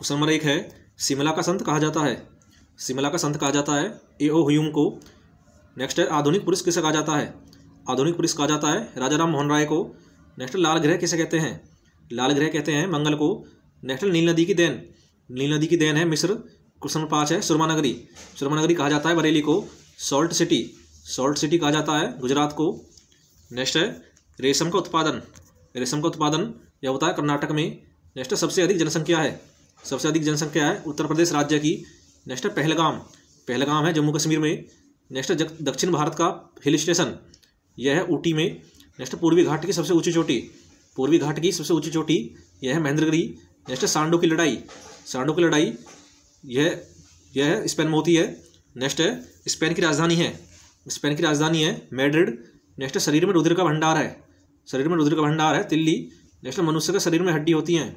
question number एक है शिमला का संत कहा जाता है शिमला का संत कहा जाता है ए ओ ह्यूम को नेक्स्ट है आधुनिक पुरुष किसे कहा जाता है आधुनिक पुरुष कहा जाता है राजा राम मोहन राय को नेक्स्ट लाल ग्रह किसे कहते हैं लाल ग्रह कहते हैं मंगल को नेक्स्ट नील नदी की देन नील नदी की देन है मिस्र क्वेश्चन नंबर पाँच है सुरमा नगरी सुरमा नगरी कहा जाता है बरेली को सॉल्ट सिटी सॉल्ट सिटी कहा जाता है गुजरात को नेक्स्ट है रेशम का उत्पादन रेशम का उत्पादन यह होता है कर्नाटक में नेक्स्ट सबसे अधिक जनसंख्या है सबसे अधिक जनसंख्या है उत्तर प्रदेश राज्य की नेक्स्ट है पहलगाम पहलगाम है जम्मू कश्मीर में नेक्स्ट है दक्षिण भारत का हिल स्टेशन यह है ऊटी में नेक्स्ट पूर्वी घाट की सबसे ऊंची चोटी पूर्वी घाट की सबसे ऊंची चोटी यह है महेंद्रगिरी नेक्स्ट है सांडो की लड़ाई सांडो की लड़ाई यह यह स्पेन में होती है नेक्स्ट है स्पेन की राजधानी है स्पेन की राजधानी है मैड्रिड नेक्स्ट है शरीर में रुद्र का भंडार है शरीर में रुद्र का भंडार है दिल्ली नेक्स्ट मनुष्य के शरीर में हड्डी होती हैं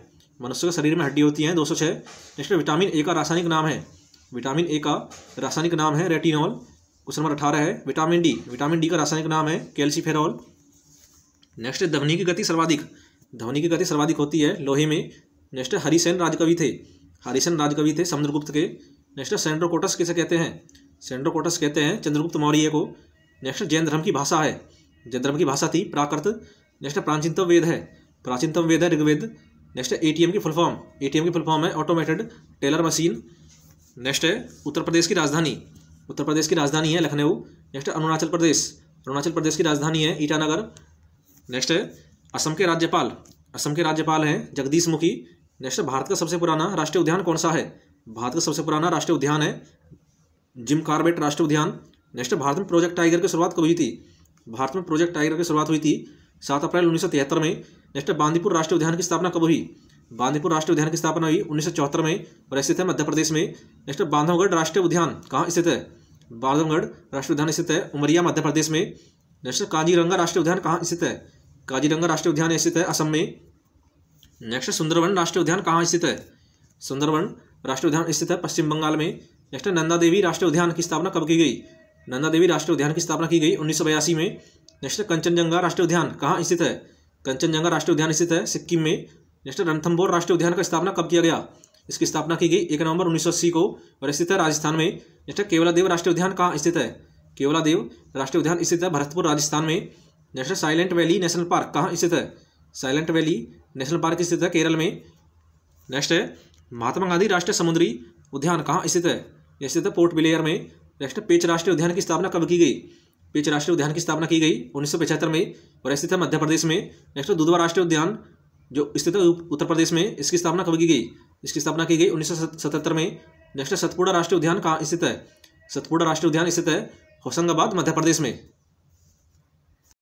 मनुष्य के शरीर में हड्डी होती है दो सौ छः नेक्स्ट विटामिन ए का रासायनिक नाम है विटामिन ए का रासायनिक नाम है रेटिनॉल क्वेश्चन नंबर अठारह है विटामिन डी विटामिन डी का रासायनिक नाम है कैल्सीफेरॉल नेक्स्ट धवनी की गति सर्वाधिक धवनी की गति सर्वाधिक होती है लोहे में नेक्स्ट हरिसेन राजकवि थे हरिसेन राजकवि थे समुद्रगुप्त के नेक्स्ट सेंड्रोकोटस किसे कहते हैं सेंड्रोकोटस कहते हैं चंद्रगुप्त मौर्य को नेक्स्ट जैन धर्म की भाषा है जैन धर्म की भाषा थी प्राकृत नेक्स्ट प्राचीनतम वेद है प्राचीनतम वेद है ऋग्वेद नेक्स्ट है एम की फुल फॉर्म एम की फुल फॉर्म है ऑटोमेटेड टेलर मशीन नेक्स्ट है उत्तर प्रदेश की राजधानी उत्तर प्रदेश की राजधानी है लखनऊ नेक्स्ट है अरुणाचल प्रदेश अरुणाचल प्रदेश की राजधानी है ईटानगर नेक्स्ट है असम के राज्यपाल असम के राज्यपाल हैं जगदीश मुखी नेक्स्ट भारत का सबसे पुराना राष्ट्रीय उद्यान कौन सा है भारत का सबसे पुराना राष्ट्रीय उद्यान है जिम कार्बेट राष्ट्रीय उद्यान नेक्स्ट भारत में प्रोजेक्ट टाइगर की शुरुआत कब हुई थी भारत में प्रोजेक्ट टाइगर की शुरुआत हुई थी सात अप्रैल उन्नीस में नेक्स्ट बांदीपुर राष्ट्रीय उद्यान की स्थापना कब हुई बांदीपुर राष्ट्रीय उद्यान की स्थापना हुई उन्नीस में और स्थित है मध्य प्रदेश में नेक्स्ट बांधवगढ़ राष्ट्रीय उद्यान कहाँ स्थित है बांधवगढ़ राष्ट्रीय उद्यान स्थित है उमरिया मध्य प्रदेश में नेक्स्ट काजीरंगा राष्ट्रीय उद्यान कहाँ स्थित है काजीरंगा राष्ट्रीय उद्यान स्थित है असम में नेक्स्ट सुंदरवन राष्ट्रीय उद्यान कहाँ स्थित है सुंदरवन राष्ट्रीय उद्यान स्थित है पश्चिम बंगाल में नेक्स्ट नंदा देवी राष्ट्रीय उद्यान की स्थापना कब की गई नंदा देवी राष्ट्रीय उद्यान की स्थापना की गई उन्नीस में नेक्स्ट कंचनजंगा राष्ट्रीय उद्यान कहाँ स्थित है कंचनजंगा राष्ट्रीय उद्यान स्थित है सिक्किम में नेक्स्ट रणथम्बोर राष्ट्रीय उद्यान का स्थापना कब किया गया इसकी स्थापना की गई एक नवंबर उन्नीस को और स्थित है राजस्थान में नेक्स्ट केवलादेव राष्ट्रीय उद्यान कहाँ स्थित है केवलादेव राष्ट्रीय उद्यान स्थित है भरतपुर राजस्थान में next Silent Valley National Park कहाँ स्थित है साइलेंट वैली नेशनल पार्क स्थित है केरल में नेक्स्ट है महात्मा गांधी राष्ट्रीय समुद्री उद्यान कहाँ स्थित है यह स्थित है पोर्ट ब्लेयर में नेक्स्ट पेच राष्ट्रीय उद्यान की स्थापना कब की गई बीच राष्ट्रीय उद्यान की स्थापना की गई उन्नीस में और स्थित है मध्य प्रदेश में नेक्स्ट तो दुधवा राष्ट्रीय उद्यान जो स्थित है उत्तर प्रदेश में इसकी स्थापना कब की गई इसकी स्थापना की गई उन्नीस में नेक्स्ट तो सतपुड़ा राष्ट्रीय उद्यान कहाँ स्थित है सतपुड़ा राष्ट्रीय उद्यान स्थित है होशंगाबाद मध्य प्रदेश में